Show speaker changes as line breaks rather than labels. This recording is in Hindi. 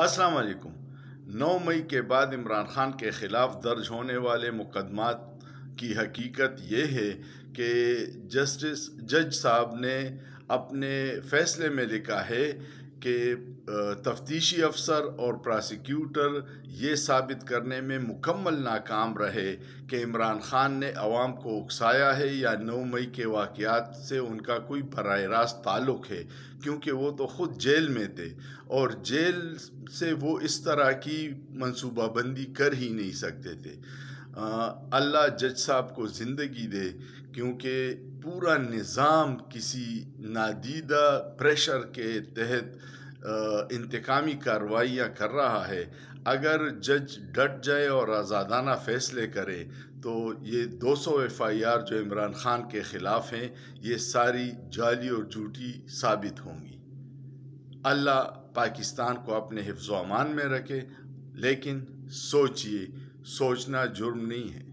अस्सलाम वालेकुम 9 मई के बाद इमरान खान के ख़िलाफ़ दर्ज होने वाले मुकदमात की हकीकत यह है कि जस्टिस जज साहब ने अपने फ़ैसले में लिखा है कि तफ्तीशी अफसर और प्रोसिक्यूटर ये साबित करने में मुकम्मल नाकाम रहे कि इमरान ख़ान ने अवाम को उकसाया है या नौ मई के वाकयात से उनका कोई बर रास्त ताल्लुक़ है क्योंकि वो तो ख़ुद जेल में थे और जेल से वो इस तरह की मनसूबाबंदी कर ही नहीं सकते थे अल्लाह जज साहब को ज़िंदगी दे क्योंकि पूरा निज़ाम किसी नादीदा प्रेशर के तहत इंतकामी कार्रवाइयाँ कर रहा है अगर जज डट जाए और आज़ादाना फैसले करे तो ये 200 आर जो इमरान खान के ख़िलाफ़ हैं ये सारी जाली और झूठी साबित होंगी अल्लाह पाकिस्तान को अपने हिफ्ज़ अमान में रखे लेकिन सोचिए सोचना जुर्म नहीं है